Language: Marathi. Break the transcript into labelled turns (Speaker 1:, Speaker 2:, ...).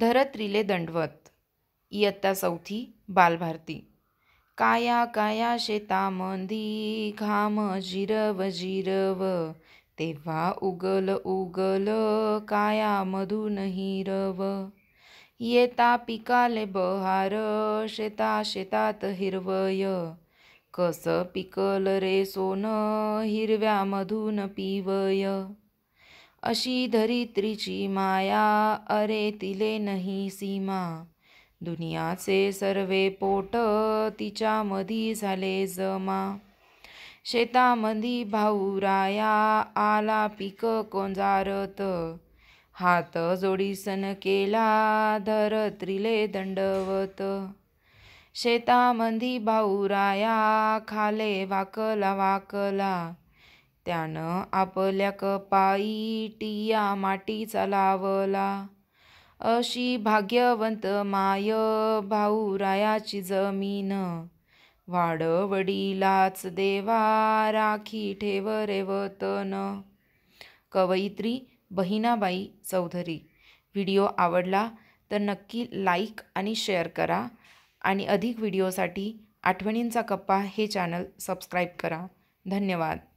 Speaker 1: धरत्रिले दंडवत इयत्ता चौथी बालभारती काया काया शेता मंदी घाम जिरव जिरव तेव्हा उगल उगल काया मधून हिरव येता पिकाले बहार शेता शेतात हिरवय कस पिकल रे सोन हिरव्या मधून पिवय अशी धरित्रीची माया अरे तिले नही सीमा दुनियाचे सर्वे पोट तिच्या मधी झाले जमा शेतामधी भाऊराया आला पिक कोंजारत हात जोडीसन केला धर त्रिले दंडवत भाऊ भाऊराया खाले वाकला वाकला त्यानं आपल्या कपाई टिया माटीचा लावला अशी भाग्यवंत माय भाऊरायाची जमीन वाडवडीलाच देवा राखी ठेव रेवतन कवयित्री बहिणाबाई चौधरी व्हिडिओ आवडला तर नक्की लाईक आणि शेअर करा आणि अधिक व्हिडिओसाठी आठवणींचा कप्पा हे चॅनल सबस्क्राईब करा धन्यवाद